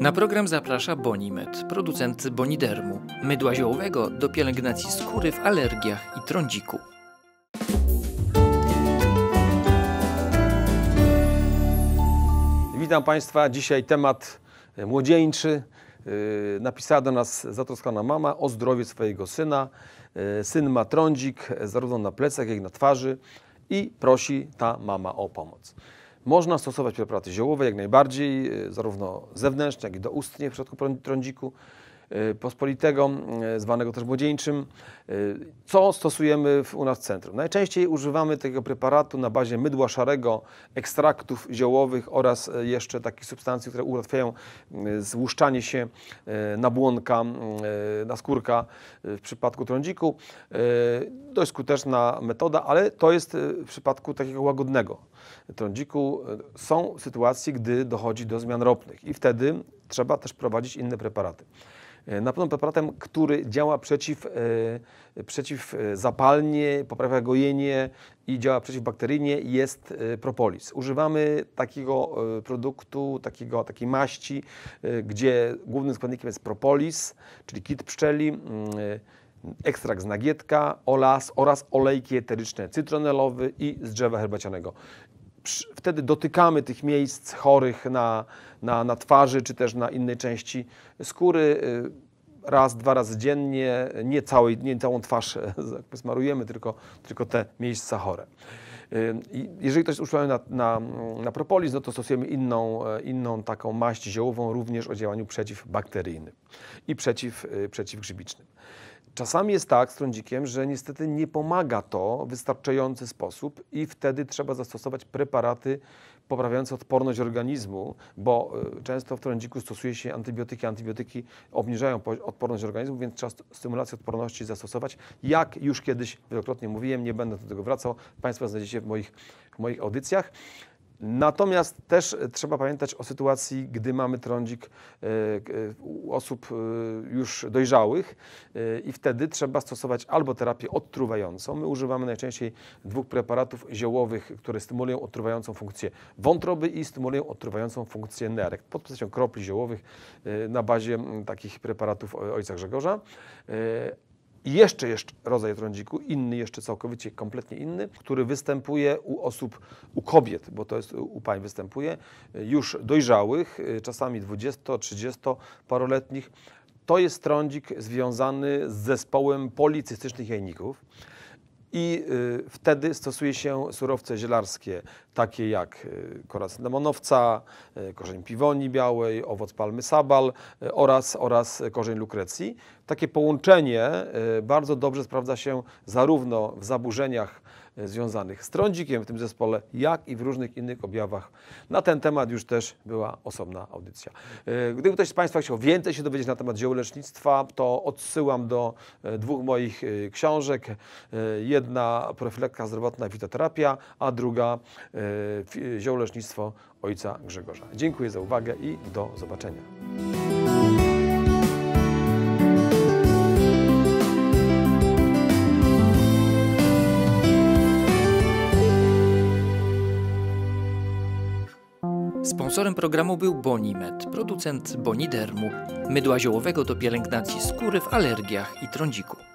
Na program zaprasza Bonimed, producent bonidermu, mydła ziołowego do pielęgnacji skóry w alergiach i trądziku. Witam Państwa. Dzisiaj temat e, młodzieńczy. E, napisała do nas zatroskana mama o zdrowie swojego syna. E, syn ma trądzik zarówno na plecach, jak i na twarzy i prosi ta mama o pomoc. Można stosować preparaty ziołowe jak najbardziej, y, zarówno zewnętrzne, jak i doustnie w przypadku trądziku. Y, pospolitego, y, zwanego też młodzieńczym. Y, co stosujemy w, u nas w centrum? Najczęściej używamy tego preparatu na bazie mydła szarego, ekstraktów ziołowych oraz jeszcze takich substancji, które ułatwiają złuszczanie się nabłonka, naskórka w przypadku trądziku. Dość skuteczna metoda, ale to jest w przypadku takiego łagodnego trądziku. Są sytuacje, gdy dochodzi do zmian ropnych i wtedy trzeba też prowadzić inne preparaty. E, na pewno preparatem, który działa przeciw, e, przeciw e, zapalnie, poprawia gojenie i działa przeciw bakterynie jest propolis. Używamy takiego produktu, takiego, takiej maści, gdzie głównym składnikiem jest propolis, czyli kit pszczeli, mm, ekstrakt z nagietka oraz, oraz olejki eteryczne cytronelowy i z drzewa herbacianego wtedy dotykamy tych miejsc chorych na, na, na twarzy czy też na innej części skóry. Y, raz, dwa razy dziennie, nie, całej, nie całą twarz tak smarujemy, tylko, tylko te miejsca chore. Jeżeli ktoś jest na, na, na propolis, no to stosujemy inną, e, inną taką maść ziołową również o działaniu przeciwbakteryjnym i przeciw, e, przeciwgrzybicznym. Czasami jest tak z trądzikiem, że niestety nie pomaga to w wystarczający sposób i wtedy trzeba zastosować preparaty poprawiające odporność organizmu, bo e, często w trądziku stosuje się antybiotyki, antybiotyki obniżają odporność organizmu, więc trzeba stymulację odporności zastosować. Jak już kiedyś wielokrotnie mówiłem, nie będę do tego wracał, Państwo znajdziecie w moich, w moich audycjach. Natomiast też trzeba pamiętać o sytuacji, gdy mamy trądzik e, e, osób e, już dojrzałych i wtedy trzeba stosować albo terapię odtruwającą. My używamy najczęściej dwóch preparatów ziołowych, które stymulują odtruwającą funkcję wątroby i stymulują odtruwającą funkcję nerek pod postacią kropli ziołowych na bazie takich preparatów ojca Grzegorza i jeszcze jeszcze rodzaj trądziku, inny jeszcze całkowicie, kompletnie inny, który występuje u osób, u kobiet, bo to jest u pań występuje, już dojrzałych, czasami 20-30 paroletnich. To jest trądzik związany z zespołem policystycznych jajników i y, wtedy stosuje się surowce zielarskie, takie jak y, kora demonowca, y, korzeń piwoni białej, owoc palmy sabal oraz, oraz korzeń lukrecji. Takie połączenie bardzo dobrze sprawdza się zarówno w zaburzeniach E, związanych z trądzikiem w tym zespole, jak i w różnych innych objawach. Na ten temat już też była osobna audycja. E, gdyby ktoś z Państwa chciał więcej się dowiedzieć na temat ziołolecznictwa, to odsyłam do e, dwóch moich książek. Jedna profilaktyka zdrowotna fitoterapia, a druga ziołolecznictwo ojca Grzegorza. Dziękuję za uwagę i do zobaczenia. Sponsorem programu był Bonimed, producent bonidermu, mydła ziołowego do pielęgnacji skóry w alergiach i trądziku.